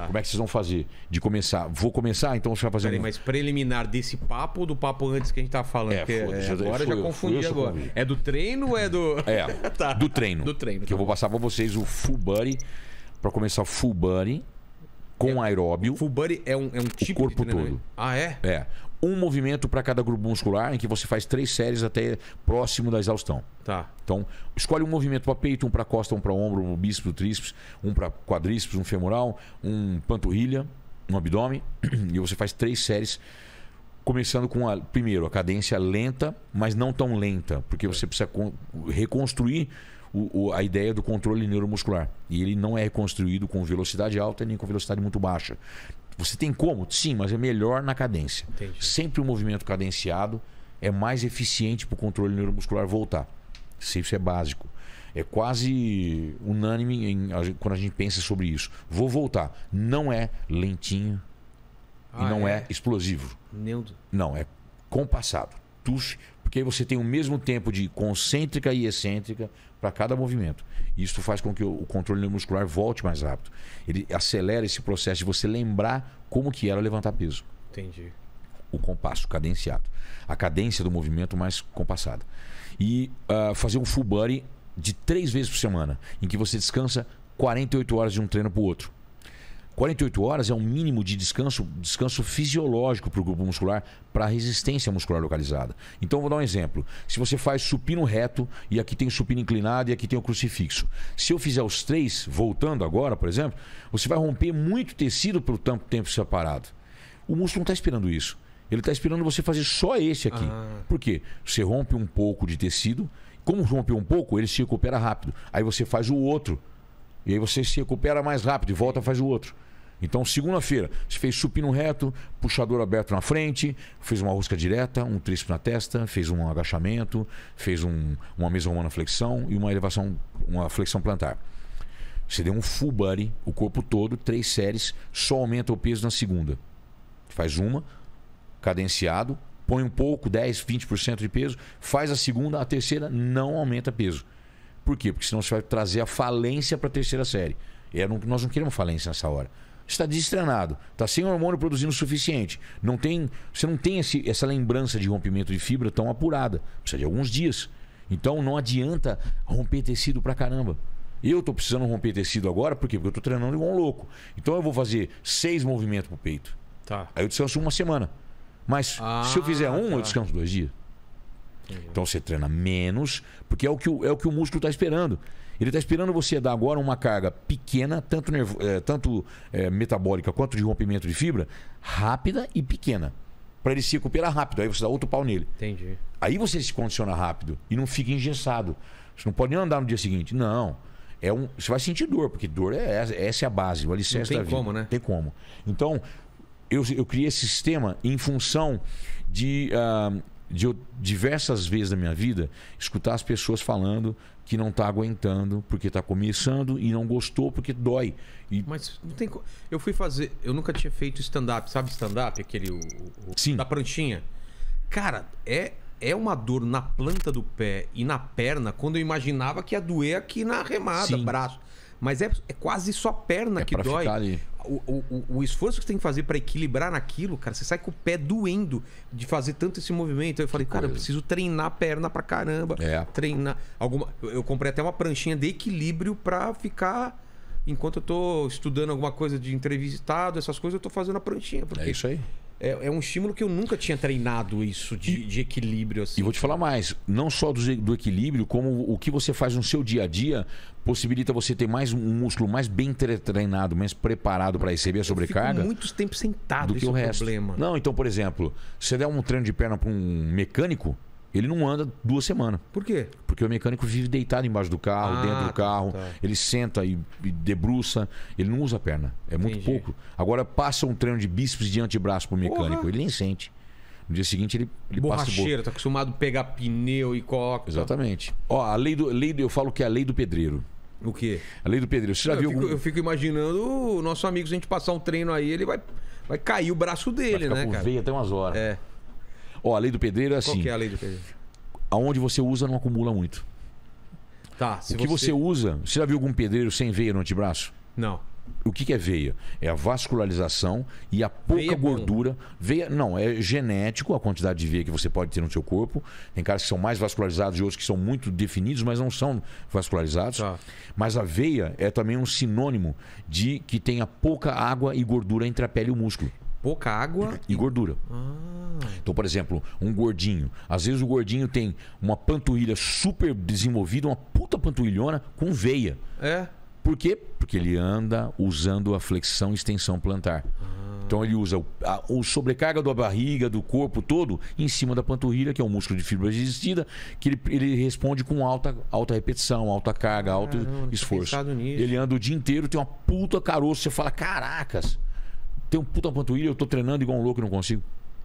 Ah. Como é que vocês vão fazer? De começar. Vou começar, então você vai fazer Peraí, um... mas preliminar desse papo ou do papo antes que a gente tá falando? É, é agora já confundi eu, agora. é do treino ou é do. É. tá. Do treino. Do treino. Que tá. eu vou passar pra vocês o full body. Pra começar full body com é, aeróbio. Full body é um, é um tipo de corpo todo. Né? Ah, é? É um movimento para cada grupo muscular, em que você faz três séries até próximo da exaustão. Tá. Então, escolhe um movimento para peito, um para costa, um para ombro, um bíceps, tríceps, um para quadríceps, um femoral, um panturrilha, um abdômen, e você faz três séries começando com, a, primeiro, a cadência lenta, mas não tão lenta, porque você precisa reconstruir o, o, a ideia do controle neuromuscular. E ele não é reconstruído com velocidade alta nem com velocidade muito baixa. Você tem como? Sim, mas é melhor na cadência. Entendi. Sempre o um movimento cadenciado é mais eficiente para o controle neuromuscular voltar. Isso é básico. É quase unânime em, quando a gente pensa sobre isso. Vou voltar. Não é lentinho, ah, e não é? é? explosivo. Neudo. Não, é compassado. Tush, porque aí você tem o mesmo tempo de concêntrica e excêntrica para cada movimento. Isso faz com que o controle muscular volte mais rápido. Ele acelera esse processo de você lembrar como que era levantar peso. Entendi. O compasso cadenciado. A cadência do movimento mais compassada. E uh, fazer um full body de três vezes por semana, em que você descansa 48 horas de um treino para o outro. 48 horas é um mínimo de descanso, descanso fisiológico para o grupo muscular, para a resistência muscular localizada. Então, vou dar um exemplo. Se você faz supino reto, e aqui tem supino inclinado, e aqui tem o crucifixo. Se eu fizer os três, voltando agora, por exemplo, você vai romper muito tecido pelo tanto tempo separado. O músculo não está esperando isso. Ele está esperando você fazer só esse aqui. Ah. Por quê? Você rompe um pouco de tecido. Como rompe um pouco, ele se recupera rápido. Aí você faz o outro. E aí você se recupera mais rápido e volta faz o outro. Então, segunda-feira, você fez supino reto, puxador aberto na frente, fez uma rosca direta, um tríceps na testa, fez um agachamento, fez um, uma mesa romana flexão e uma elevação, uma flexão plantar. Você deu um full body, o corpo todo, três séries, só aumenta o peso na segunda. Faz uma, cadenciado, põe um pouco, 10, 20% de peso, faz a segunda, a terceira não aumenta peso. Por quê? Porque senão você vai trazer a falência para a terceira série. E é, nós não queremos falência nessa hora está destrenado, está sem hormônio produzindo o suficiente. Não tem, você não tem esse, essa lembrança de rompimento de fibra tão apurada. Precisa de alguns dias. Então não adianta romper tecido pra caramba. Eu tô precisando romper tecido agora, por quê? Porque eu tô treinando igual um louco. Então eu vou fazer seis movimentos pro peito. Tá. Aí eu descanso uma semana. Mas ah, se eu fizer um, tá. eu descanso dois dias. Entendi. Então você treina menos, porque é o que o, é o, que o músculo está esperando. Ele está esperando você dar agora uma carga pequena, tanto, nervo, é, tanto é, metabólica quanto de rompimento de fibra, rápida e pequena. Para ele se recuperar rápido. Aí você dá outro pau nele. Entendi. Aí você se condiciona rápido e não fica engessado. Você não pode nem andar no dia seguinte. Não. É um, você vai sentir dor, porque dor é essa é a base, o alicerce da vida. tem como, né? Tem como. Então, eu, eu criei esse sistema em função de. Uh, de eu, diversas vezes na minha vida, escutar as pessoas falando que não está aguentando porque está começando e não gostou porque dói. E... Mas não tem. Co... Eu fui fazer. Eu nunca tinha feito stand-up, sabe stand-up? Aquele. O, o, Sim. Da pranchinha. Cara, é. É uma dor na planta do pé e na perna quando eu imaginava que ia doer aqui na remada, Sim. braço. Mas é, é quase só perna é que dói. O, o, o, esforço que você tem que fazer para equilibrar naquilo, cara, você sai com o pé doendo de fazer tanto esse movimento. Eu falei, cara, eu preciso treinar a perna pra caramba. É. Treinar. Alguma... Eu comprei até uma pranchinha de equilíbrio para ficar. Enquanto eu tô estudando alguma coisa de entrevistado, essas coisas, eu tô fazendo a pranchinha. É porque... É isso aí. É, é, um estímulo que eu nunca tinha treinado isso de, de equilíbrio. Assim. E vou te falar mais, não só do, do, equilíbrio, como o que você faz no seu dia a dia possibilita você ter mais um músculo mais bem treinado, mais preparado para receber a sobrecarga. Eu muitos tempos sentado, do que é o resto. Problema. Não, então, por exemplo, você der um treino de perna para um mecânico, ele não anda duas semanas. Por quê? Porque o mecânico vive deitado embaixo do carro, ah, dentro do tá, carro. Tá. Ele senta e, e, debruça. Ele não usa a perna. É muito pouco. Agora passa um treino de bíceps de antebraço pro mecânico. Porra. Ele nem sente. No dia seguinte ele, ele Borracheiro, passa. Borracheiro, tá acostumado a pegar pneu e coca. Exatamente. Ó, a lei do, lei do. Eu falo que é a lei do pedreiro. O quê? A lei do pedreiro. Você já eu viu fico, algum... Eu fico imaginando o nosso amigo, se a gente passar um treino aí, ele vai, vai cair o braço dele, vai ficar né, cara? até umas horas. É. Ó, a lei do pedreiro é assim. Qual que é a lei do pedreiro? Aonde você usa não acumula muito. Tá, o que você... você... usa. Você já viu algum pedreiro sem veia no antebraço? Não. O que, que é veia? É a vascularização e a pouca veia é gordura. Bom. Veia, não, é genético a quantidade de veia que você pode ter no seu corpo. Tem caras que são mais vascularizados e outros que são muito definidos, mas não são vascularizados. Tá. Mas a veia é também um sinônimo de que tenha pouca água e gordura entre a pele e o músculo pouca água e, gordura. Ah. Então, por exemplo, um gordinho. Às vezes o gordinho tem uma panturrilha super desenvolvida, uma puta panturrilhona com veia. É. Por quê? Porque ele anda usando a flexão e extensão plantar. Ah. Então ele usa o, a, sobrecarga da barriga, do corpo todo, em cima da panturrilha, que é um músculo de fibra resistida, que ele, ele responde com alta, alta repetição, alta carga, alto não esforço. Ele anda o dia inteiro, tem uma puta caroço. Você fala, caracas, tem um puta panturrilha, eu tô treinando igual um louco e não consigo.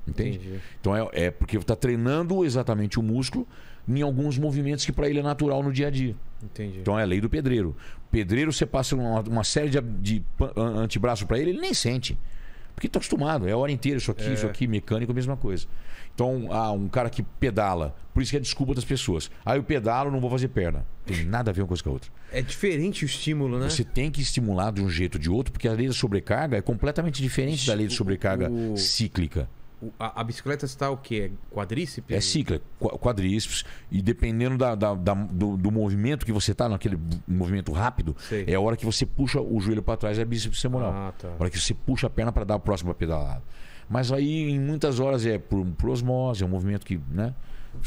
Entende? Entendi. Então é, é porque tá treinando exatamente o músculo em alguns movimentos que para ele é natural no dia a dia. Entendi. Então é a lei do pedreiro. Pedreiro, você passa uma, uma série de, de antebraço para ele, ele nem sente. Porque está acostumado, é a hora inteira, isso aqui, é. isso aqui, mecânico, mesma coisa. Então, ah, um cara que pedala, por isso que é desculpa das pessoas. Ah, eu pedalo, não vou fazer perna. Tem nada a ver uma coisa com a outra. É diferente o estímulo, né? Você tem que estimular de um jeito ou de outro, porque a lei da sobrecarga é completamente diferente da lei de sobrecarga o... cíclica a, a, bicicleta está o quê? É quadríceps? É cicla, quadríceps. E dependendo da, da, da do, do, movimento que você está, naquele movimento rápido, Sei. é a hora que você puxa o joelho para trás, é bíceps semanal. Ah, tá. A hora que você puxa a perna para dar a próxima pedalada. Mas aí, em muitas horas, é por, por osmose, é um movimento que. Né,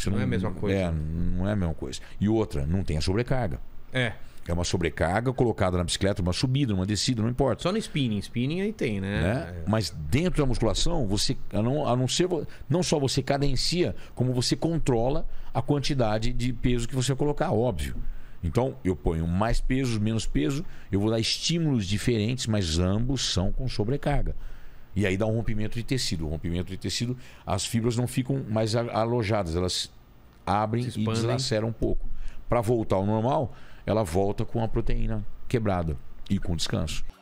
não, não, é a mesma coisa. É, não é a mesma coisa. E outra, não tem a sobrecarga. É. É uma sobrecarga colocada na bicicleta, uma subida, uma descida, não importa. Só no spinning, spinning aí tem, né? né? É. Mas dentro da musculação, você a não, a não ser não só você cadencia, como você controla a quantidade de peso que você colocar, óbvio. Então, eu ponho mais peso, menos peso, eu vou dar estímulos diferentes, mas ambos são com sobrecarga. E aí dá um rompimento de tecido. O rompimento de tecido, as fibras não ficam mais alojadas, elas abrem e deslaceram um pouco. Para voltar ao normal, ela volta com a proteína quebrada e com descanso.